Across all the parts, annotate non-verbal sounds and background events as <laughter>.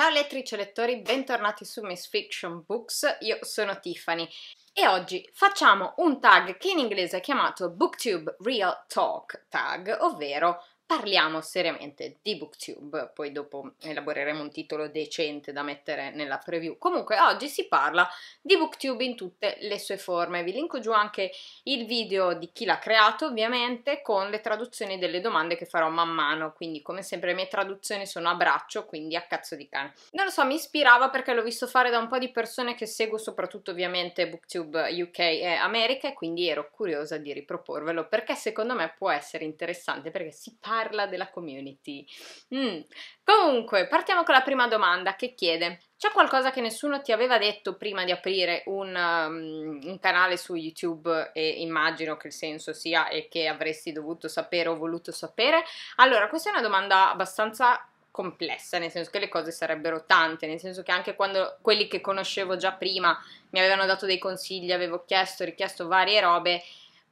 Ciao lettrici e lettori, bentornati su Miss Fiction Books, io sono Tiffany e oggi facciamo un tag che in inglese è chiamato Booktube Real Talk Tag, ovvero parliamo seriamente di Booktube, poi dopo elaboreremo un titolo decente da mettere nella preview. Comunque oggi si parla di Booktube in tutte le sue forme, vi linko giù anche il video di chi l'ha creato ovviamente con le traduzioni delle domande che farò man mano, quindi come sempre le mie traduzioni sono a braccio, quindi a cazzo di cane. Non lo so, mi ispirava perché l'ho visto fare da un po' di persone che seguo soprattutto ovviamente Booktube UK e America e quindi ero curiosa di riproporvelo perché secondo me può essere interessante perché si parla parla della community. Mm. Comunque, partiamo con la prima domanda che chiede: c'è qualcosa che nessuno ti aveva detto prima di aprire un, um, un, canale su YouTube e immagino che il senso sia e che avresti dovuto sapere o voluto sapere? Allora, questa è una domanda abbastanza complessa, nel senso che le cose sarebbero tante, nel senso che anche quando quelli che conoscevo già prima mi avevano dato dei consigli, avevo chiesto, richiesto varie robe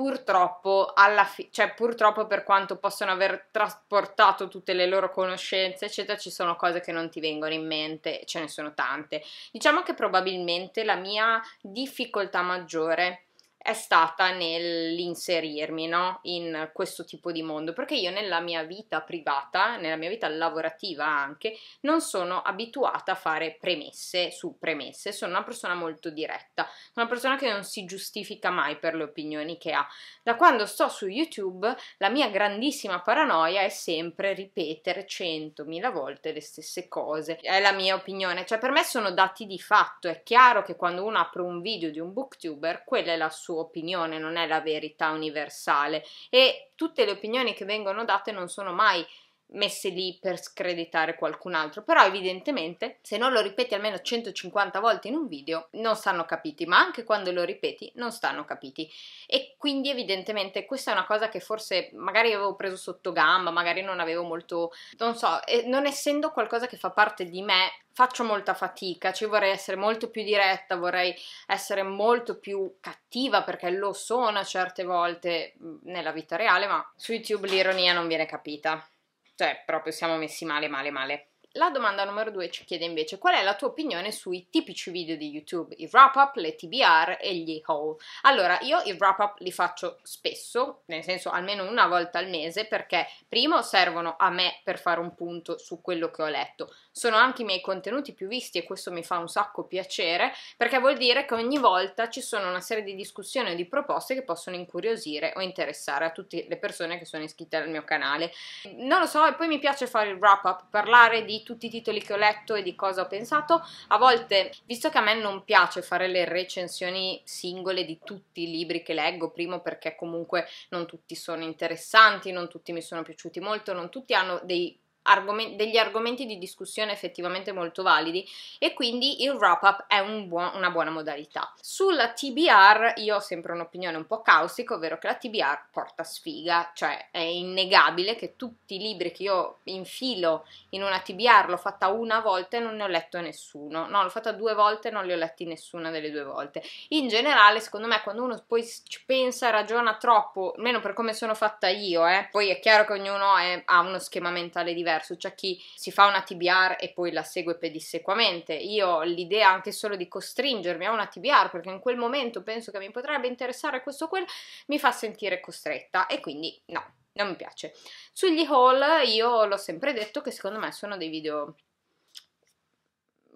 purtroppo, alla fi- cioè, purtroppo per quanto possono aver trasportato tutte le loro conoscenze, eccetera, ci sono cose che non ti vengono in mente, ce ne sono tante. Diciamo che probabilmente la mia difficoltà maggiore è stata nell'inserirmi no? in questo tipo di mondo, perché io nella mia vita privata, nella mia vita lavorativa anche, non sono abituata a fare premesse su premesse, sono una persona molto diretta, sono una persona che non si giustifica mai per le opinioni che ha. Da quando sto su YouTube, la mia grandissima paranoia è sempre ripetere centomila volte le stesse cose, è la mia opinione, cioè per me sono dati di fatto, è chiaro che quando uno apre un video di un booktuber, quella è la sua sua opinione, non è la verità universale e tutte le opinioni che vengono date non sono mai messe lì per screditare qualcun altro, però evidentemente se non lo ripeti almeno 150 volte in un video non stanno capiti, ma anche quando lo ripeti non stanno capiti e quindi evidentemente questa è una cosa che forse magari avevo preso sotto gamba, magari non avevo molto, non so, non essendo qualcosa che fa parte di me faccio molta fatica, ci vorrei essere molto più diretta, vorrei essere molto più cattiva perché lo sono certe volte mhmm, nella vita reale, ma su YouTube l'ironia non viene capita. Cioè, proprio siamo messi male, male, male. La domanda numero due ci chiede invece qual è la tua opinione sui tipici video di YouTube, i wrap up, le TBR e gli haul. Allora, io i wrap up li faccio spesso, nel senso almeno una volta al mese, perché primo servono a me per fare un punto su quello che ho letto. Sono anche i miei contenuti più visti e questo mi fa un sacco piacere, perché vuol dire che ogni volta ci sono una serie di discussioni o di proposte che possono incuriosire o interessare a tutte le persone che sono iscritte al mio canale. Non lo so, e poi mi piace fare il wrap up, parlare di tutti i titoli che ho letto e di cosa ho pensato. A volte, visto che a me non piace fare le recensioni singole di tutti i libri che leggo, primo perché comunque non tutti sono interessanti, non tutti mi sono piaciuti molto, non tutti hanno dei argom- degli argomenti di discussione effettivamente molto validi e quindi il wrap up è un buon, una buona modalità. Sulla TBR io ho sempre un'opinione un po' caustica, ovvero che la TBR porta sfiga, cioè è innegabile che tutti i libri che io infilo in una TBR l'ho fatta una volta e non ne ho letto nessuno, no l'ho fatta due volte e non li ho letti nessuna delle due volte. In generale secondo me quando uno poi ci pensa, ragiona troppo, almeno per come sono fatta io, eh, poi è chiaro che ognuno è, ha uno schema mentale diverso, diverso, c'è chi si fa una TBR e poi la segue pedissequamente, io l'idea anche solo di costringermi a una TBR perché in quel momento penso che mi potrebbe interessare questo o quel, mi fa sentire costretta e quindi no, non mi piace. Sugli haul io l'ho sempre detto che secondo me sono dei video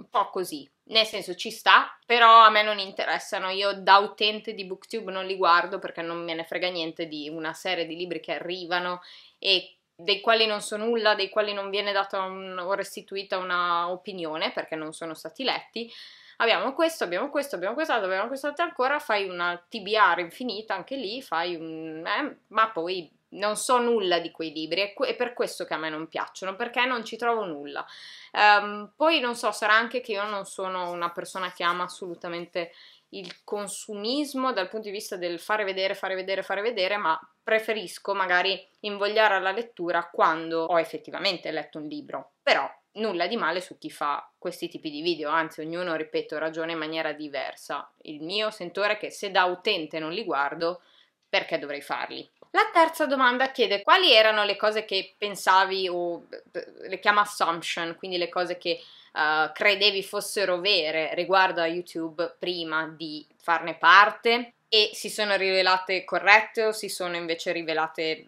un po' così, nel senso ci sta, però a me non interessano, io da utente di booktube non li guardo perché non me ne frega niente di una serie di libri che arrivano e dei quali non so nulla, dei quali non viene data un, o restituita un'opinione perché non sono stati letti. Abbiamo questo, abbiamo questo, abbiamo quest'altro, abbiamo quest'altro ancora, fai una TBR infinita anche lì, fai un... Eh, ma poi non so nulla di quei libri, è, è per questo che a me non piacciono, perché non ci trovo nulla. Um, poi non so, sarà anche che io non sono una persona che ama assolutamente il consumismo dal punto di vista del fare vedere, fare vedere, fare vedere, ma preferisco magari invogliare alla lettura quando ho effettivamente letto un libro. Però nulla di male su chi fa questi tipi di video, anzi ognuno, ripeto, ragiona in maniera diversa. Il mio sentore è che se da utente non li guardo, perché dovrei farli? La terza domanda chiede quali erano le cose che pensavi o eh, le chiama assumption, quindi le cose che uh, credevi fossero vere riguardo a YouTube prima di farne parte e si sono rivelate corrette o si sono invece rivelate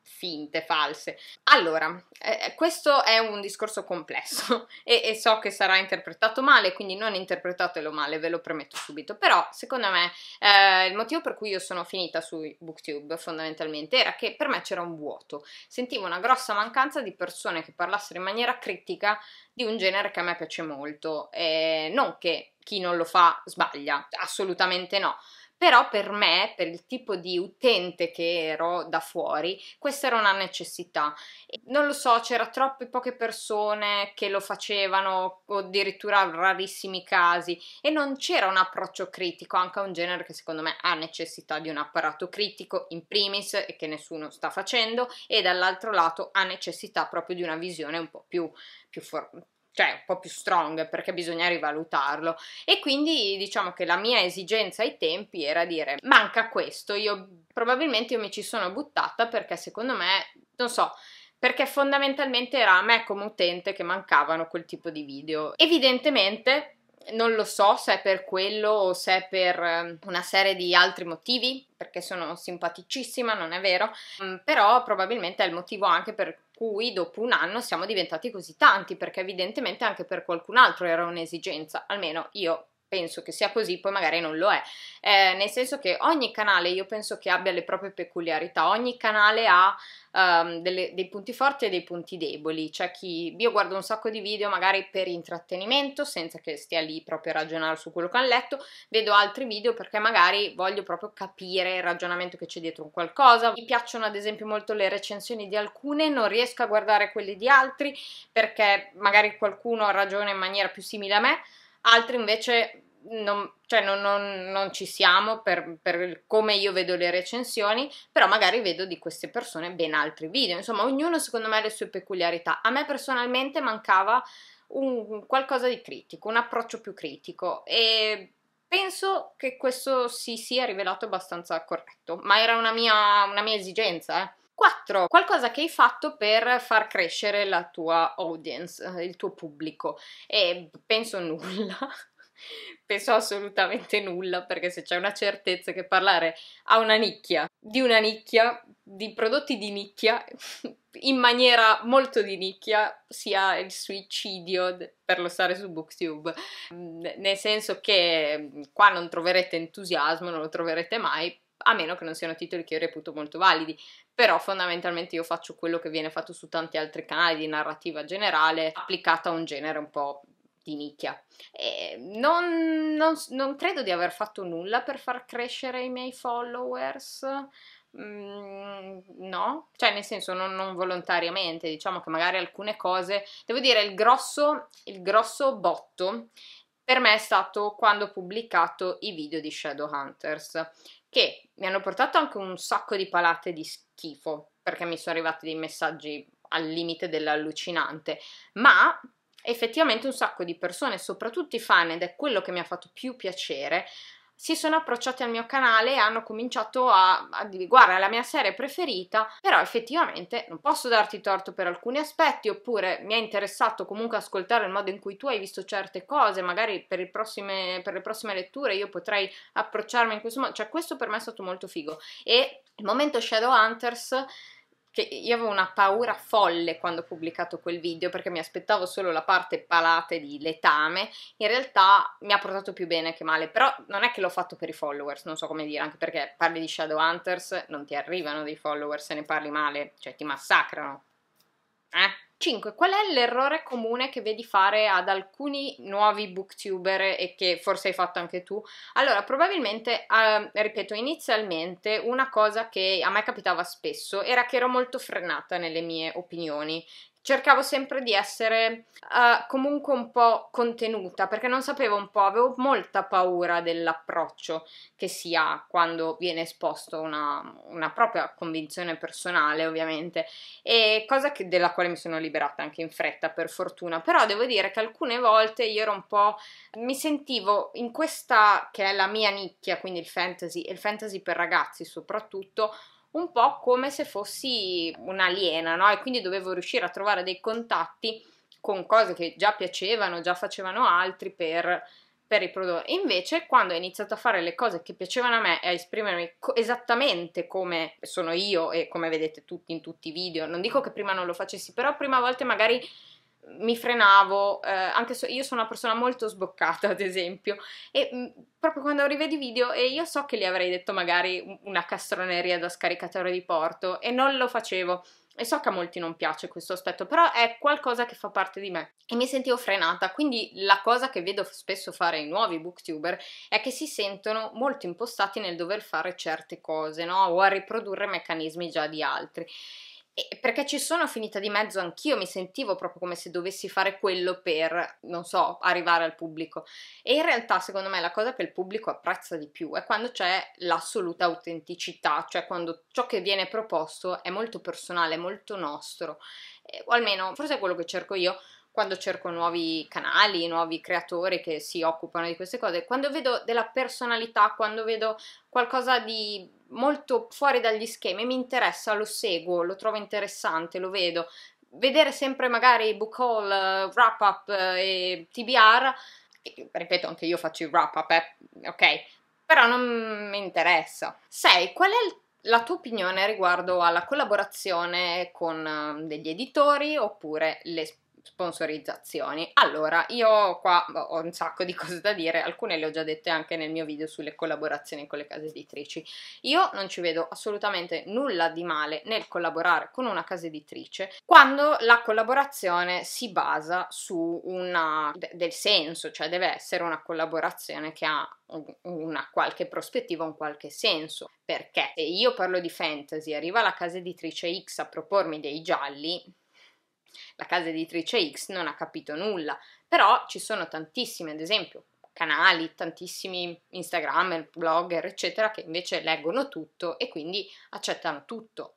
finte, false. Allora, eh, eh, questo è un discorso complesso <laughs> e, e, so che sarà interpretato male, quindi non interpretatelo male, ve lo premetto subito, però secondo me eh, il motivo per cui io sono finita su Booktube fondamentalmente era che per me c'era un vuoto, sentivo una grossa mancanza di persone che parlassero in maniera critica di un genere che a me piace molto, e non che chi non lo fa sbaglia, assolutamente no però per me, per il tipo di utente che ero da fuori, questa era una necessità. Non lo so, c'era troppe poche persone che lo facevano, o addirittura rarissimi casi, e non c'era un approccio critico anche a un genere che secondo me ha necessità di un apparato critico in primis e che nessuno sta facendo, e dall'altro lato ha necessità proprio di una visione un po' più, più, for- cioè un po' più strong perché bisogna rivalutarlo e quindi diciamo che la mia esigenza ai tempi era dire manca questo, io probabilmente io mi ci sono buttata perché secondo me, non so, perché fondamentalmente era a me come utente che mancavano quel tipo di video. Evidentemente non lo so se è per quello o se è per ehm, una serie di altri motivi, perché sono simpaticissima, non è vero, mm, però probabilmente è il motivo anche per cui dopo un anno siamo diventati così tanti, perché evidentemente anche per qualcun altro era un'esigenza, almeno io penso che sia così, poi magari non lo è. Eh, nel senso che ogni canale io penso che abbia le proprie peculiarità, ogni canale ha um, delle, dei punti forti e dei punti deboli. C'è chi io guardo un sacco di video magari per intrattenimento, senza che stia lì proprio a ragionare su quello che hanno letto, vedo altri video perché magari voglio proprio capire il ragionamento che c'è dietro un qualcosa. Mi piacciono ad esempio molto le recensioni di alcune, non riesco a guardare quelle di altri perché magari qualcuno ragiona in maniera più simile a me altri invece non, cioè non, non, non, ci siamo per, per, come io vedo le recensioni, però magari vedo di queste persone ben altri video. Insomma, ognuno secondo me ha le sue peculiarità. A me personalmente mancava un, qualcosa di critico, un approccio più critico e penso che questo si sia rivelato abbastanza corretto, ma era una mia, una mia esigenza, eh. 4. Qualcosa che hai fatto per far crescere la tua audience, eh, il tuo pubblico. E penso nulla. <laughs> penso assolutamente nulla perché se c'è una certezza che parlare a una nicchia, di una nicchia, di prodotti di nicchia, <laughs> in maniera molto di nicchia, sia il suicidio per lo stare su Booktube, mm, nel senso che mm, qua non troverete entusiasmo, non lo troverete mai a meno che non siano titoli che io reputo molto validi, però fondamentalmente io faccio quello che viene fatto su tanti altri canali di narrativa generale applicata a un genere un po' di nicchia. Non, non, non, credo di aver fatto nulla per far crescere i miei followers. Mm, no, cioè nel senso non, non, volontariamente, diciamo che magari alcune cose, devo dire il grosso, il grosso botto per me è stato quando ho pubblicato i video di Shadowhunters, che mi hanno portato anche un sacco di palate di schifo, perché mi sono arrivati dei messaggi al limite dell'allucinante, ma effettivamente un sacco di persone, soprattutto i fan, ed è quello che mi ha fatto più piacere, si sono approcciati al mio canale e hanno cominciato a, a dire guarda la mia serie preferita però effettivamente non posso darti torto per alcuni aspetti oppure mi è interessato comunque ascoltare il modo in cui tu hai visto certe cose magari per, prossime, per le prossime letture io potrei approcciarmi in questo modo cioè questo per me è stato molto figo e il momento Shadowhunters Hunters cioè, io avevo una paura folle quando ho pubblicato quel video perché mi aspettavo solo la parte palate di letame. In realtà mi ha portato più bene che male, però non è che l'ho fatto per i followers, non so come dire, anche perché parli di Shadowhunters, non ti arrivano dei followers se ne parli male, cioè ti massacrano. Eh? 5. Qual è l'errore comune che vedi fare ad alcuni nuovi booktuber e che forse hai fatto anche tu? Allora, probabilmente, eh, ripeto, inizialmente una cosa che a me capitava spesso era che ero molto frenata nelle mie opinioni, cercavo sempre di essere uh, comunque un po' contenuta perché non sapevo un po', avevo molta paura dell'approccio che si ha quando viene esposto una, una propria convinzione personale ovviamente e cosa che, della quale mi sono liberata anche in fretta per fortuna però devo dire che alcune volte io ero un po' mi sentivo in questa che è la mia nicchia quindi il fantasy e il fantasy per ragazzi soprattutto un po' come se fossi un'aliena, no? E quindi dovevo riuscire a trovare dei contatti con cose che già piacevano, già facevano altri per, per prodotti. Invece, quando ho iniziato a fare le cose che piacevano a me e a esprimermi co- esattamente come sono io e come vedete tutti in tutti i video, non dico che prima non lo facessi, però prima a volte magari mi frenavo, eh, anche se io sono una persona molto sboccata ad esempio, e mh, mm, proprio quando rivedi i video e io so che gli avrei detto magari una castroneria da scaricatore di porto e non lo facevo. E so che a molti non piace questo aspetto, però è qualcosa che fa parte di me e mi sentivo frenata. Quindi la cosa che vedo spesso fare i nuovi booktuber è che si sentono molto impostati nel dover fare certe cose, no? O a riprodurre meccanismi già di altri. E perché ci sono finita di mezzo anch'io, mi sentivo proprio come se dovessi fare quello per, non so, arrivare al pubblico. E in realtà, secondo me, la cosa che il pubblico apprezza di più è quando c'è l'assoluta autenticità, cioè quando ciò che viene proposto è molto personale, molto nostro. Eh, o almeno, forse è quello che cerco io quando cerco nuovi canali, nuovi creatori che si occupano di queste cose, quando vedo della personalità, quando vedo qualcosa di molto fuori dagli schemi, mi interessa, lo seguo, lo trovo interessante, lo vedo. Vedere sempre magari book haul, eh, wrap up eh, e TBR, ripeto anche io faccio i wrap up, eh? ok, però non mi interessa. Sei, Qual è il la tua opinione riguardo alla collaborazione con eh, degli editori oppure le sponsorizzazioni. Allora, io qua ho un sacco di <laughs> cose da dire, alcune le ho già dette anche nel mio video sulle collaborazioni con le case editrici. Io non ci vedo assolutamente nulla di male nel collaborare con una casa editrice quando la collaborazione si basa su una del senso, cioè deve essere una collaborazione che ha una qualche prospettiva, un qualche senso, perché se io parlo di fantasy, arriva la casa editrice X a propormi dei gialli, la casa editrice X non ha capito nulla, però ci sono tantissimi, ad esempio, canali, tantissimi Instagrammer, blogger, eccetera, che invece leggono tutto e quindi accettano tutto.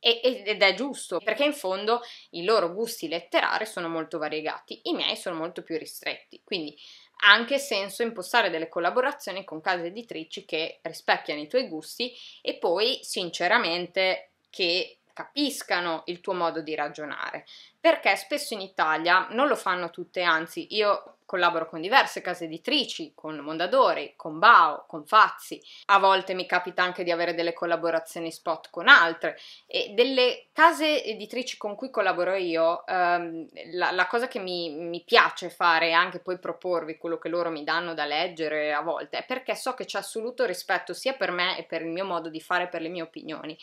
ed è giusto, perché in fondo i loro gusti letterari sono molto variegati, i miei sono molto più ristretti. Quindi ha anche senso impostare delle collaborazioni con case editrici che rispecchiano i tuoi gusti e poi, sinceramente, che capiscano il tuo modo di ragionare, perché spesso in Italia non lo fanno tutte, anzi io collaboro con diverse case editrici, con Mondadori, con Bao, con Fazzi, a volte mi capita anche di avere delle collaborazioni spot con altre e delle case editrici con cui collaboro io, ehm, la, la, cosa che mi, mi piace fare e anche poi proporvi quello che loro mi danno da leggere a volte è perché so che c'è assoluto rispetto sia per me e per il mio modo di fare, per le mie opinioni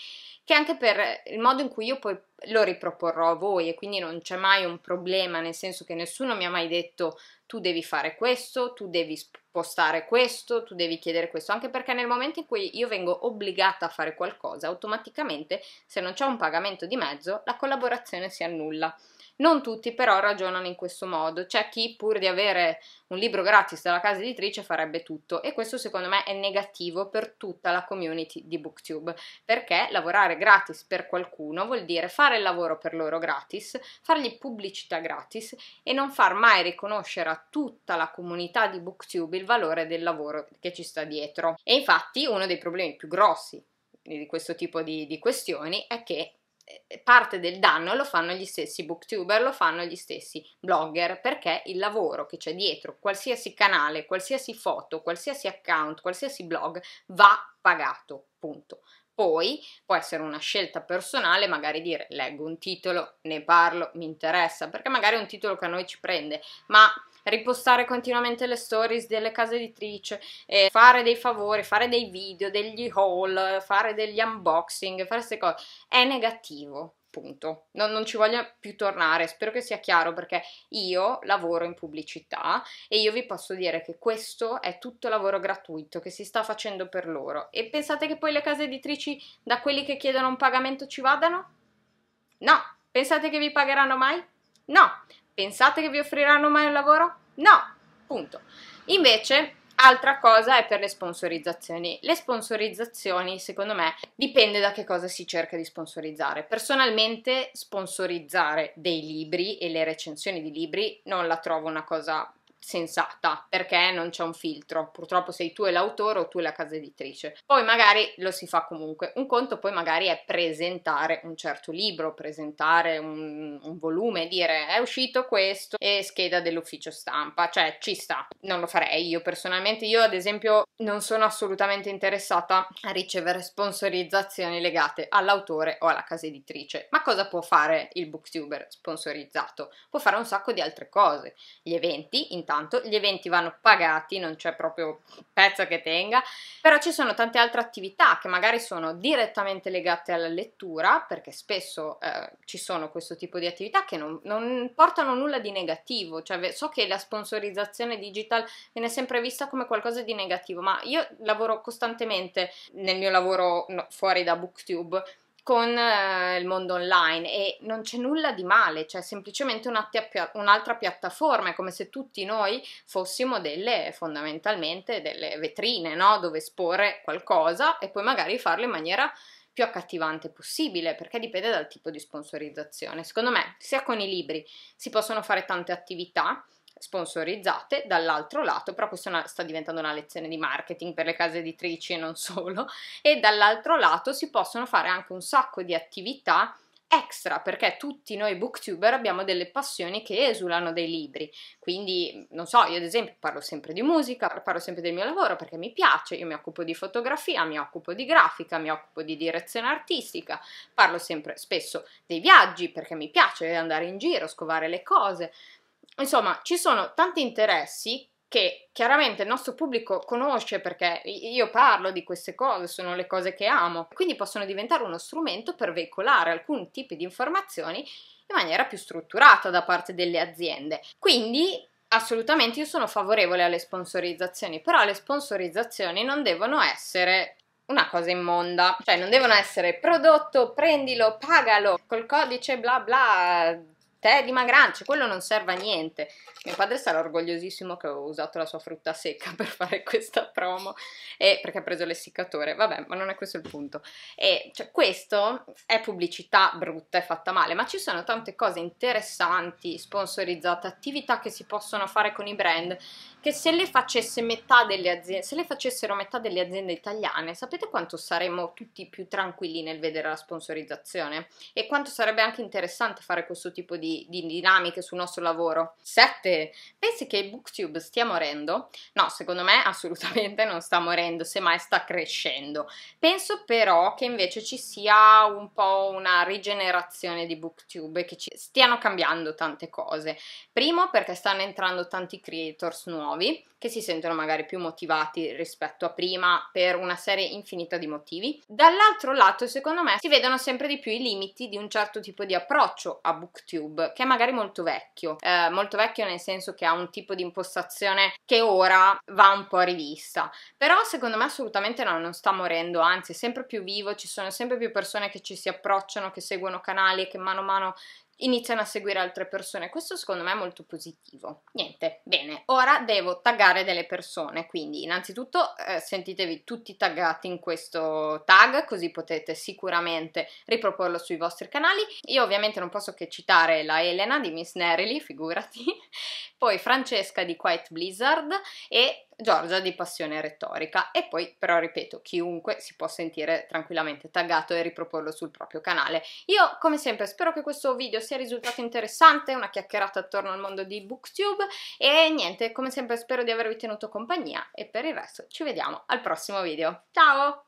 che anche per il modo in cui io poi lo riproporrò a voi e quindi non c'è mai un problema, nel senso che nessuno mi ha mai detto tu devi fare questo, tu devi spostare questo, tu devi chiedere questo, anche perché nel momento in cui io vengo obbligata a fare qualcosa, automaticamente se non c'è un pagamento di mezzo, la collaborazione si annulla. Non tutti però ragionano in questo modo, c'è chi pur di avere un libro gratis dalla casa editrice farebbe tutto e questo secondo me è negativo per tutta la community di Booktube, perché lavorare gratis per qualcuno vuol dire fare il lavoro per loro gratis, fargli pubblicità gratis e non far mai riconoscere a tutta la comunità di Booktube il valore del lavoro che ci sta dietro. E infatti uno dei problemi più grossi di questo tipo di, di questioni è che eh, parte del danno lo fanno gli stessi booktuber, lo fanno gli stessi blogger, perché il lavoro che c'è dietro qualsiasi canale, qualsiasi foto, qualsiasi account, qualsiasi blog va pagato, punto. Poi può essere una scelta personale, magari dire leggo un titolo, ne parlo, mi interessa, perché magari è un titolo che a noi ci prende, ma ripostare continuamente le stories delle case editrici, e eh, fare dei favori, fare dei video, degli haul, fare degli unboxing, fare queste cose, è negativo. Punto. Non, non ci voglio più tornare, spero che sia chiaro perché io lavoro in pubblicità e io vi posso dire che questo è tutto lavoro gratuito che si sta facendo per loro. E pensate che poi le case editrici da quelli che chiedono un pagamento ci vadano? No. Pensate che vi pagheranno mai? No. Pensate che vi offriranno mai un lavoro? No, punto. Invece, altra cosa è per le sponsorizzazioni. Le sponsorizzazioni, secondo me, dipende da che cosa si cerca di sponsorizzare. Personalmente, sponsorizzare dei libri e le recensioni di libri non la trovo una cosa sensata perché non c'è un filtro. Purtroppo sei tu e l'autore o tu e la casa editrice. Poi magari lo si fa comunque. Un conto poi magari è presentare un certo libro, presentare un, un volume, dire è uscito questo e scheda dell'ufficio stampa, cioè ci sta. Non lo farei io personalmente. Io ad esempio non sono assolutamente interessata a ricevere sponsorizzazioni legate all'autore o alla casa editrice. Ma cosa può fare il booktuber sponsorizzato? Può fare un sacco di altre cose. Gli eventi intanto tanto, gli eventi vanno pagati, non c'è proprio pezzo che tenga, però ci sono tante altre attività che magari sono direttamente legate alla lettura, perché spesso eh, ci sono questo tipo di attività che non, non portano nulla di negativo, cioè, so che la sponsorizzazione digital viene sempre vista come qualcosa di negativo, ma io lavoro costantemente nel mio lavoro no, fuori da BookTube con eh, il mondo online e non c'è nulla di male, cioè semplicemente un'altra piattaforma, è come se tutti noi fossimo delle fondamentalmente delle vetrine, no? dove esporre qualcosa e poi magari farlo in maniera più accattivante possibile, perché dipende dal tipo di sponsorizzazione. Secondo me, sia con i libri si possono fare tante attività, sponsorizzate, dall'altro lato, però questa una, sta diventando una lezione di marketing per le case editrici e non solo, e dall'altro lato si possono fare anche un sacco di attività extra perché tutti noi booktuber abbiamo delle passioni che esulano dai libri quindi non so io ad esempio parlo sempre di musica parlo sempre del mio lavoro perché mi piace io mi occupo di fotografia mi occupo di grafica mi occupo di direzione artistica parlo sempre spesso dei viaggi perché mi piace andare in giro scovare le cose insomma, ci sono tanti interessi che chiaramente il nostro pubblico conosce perché io parlo di queste cose, sono le cose che amo, quindi possono diventare uno strumento per veicolare alcuni tipi di informazioni in maniera più strutturata da parte delle aziende. Quindi assolutamente io sono favorevole alle sponsorizzazioni, però le sponsorizzazioni non devono essere una cosa immonda, cioè non devono essere prodotto, prendilo, pagalo col codice bla bla te dimagrante, quello non serve a niente. Mio padre sarà orgogliosissimo che ho usato la sua frutta secca per fare questa promo, e perché ha preso l'essiccatore, vabbè, ma non è questo il punto. E cioè, questo è pubblicità brutta e fatta male, ma ci sono tante cose interessanti, sponsorizzate, attività che si possono fare con i brand che se le, aziende, se le facessero metà delle aziende italiane, sapete quanto saremmo tutti più tranquilli nel vedere la sponsorizzazione? E quanto sarebbe anche interessante fare questo tipo di, di dinamiche sul nostro lavoro? 7. Pensi che Booktube stia morendo? No, secondo me assolutamente non sta morendo, semmai sta crescendo. Penso però che invece ci sia un po' una rigenerazione di Booktube, che ci stiano cambiando tante cose. Primo perché stanno entrando tanti creators nuovi nuovi che si sentono magari più motivati rispetto a prima per una serie infinita di motivi. Dall'altro lato, secondo me, si vedono sempre di più i limiti di un certo tipo di approccio a BookTube, che è magari molto vecchio, eh, molto vecchio nel senso che ha un tipo di impostazione che ora va un po' rivista, però secondo me assolutamente no, non sta morendo, anzi è sempre più vivo, ci sono sempre più persone che ci si approcciano, che seguono canali e che mano a mano iniziano a seguire altre persone. Questo secondo me è molto positivo. Niente, bene, ora devo taggare delle persone, quindi innanzitutto eh, sentitevi tutti taggati in questo tag, così potete sicuramente riproporlo sui vostri canali. Io ovviamente non posso che citare la Elena di Miss Nerily, figurati, poi Francesca di Quiet Blizzard e Giorgia di Passione Retorica e poi però ripeto chiunque si può sentire tranquillamente taggato e riproporlo sul proprio canale. Io come sempre spero che questo video sia risultato interessante, una chiacchierata attorno al mondo di Booktube e niente come sempre spero di avervi tenuto compagnia e per il resto ci vediamo al prossimo video. Ciao!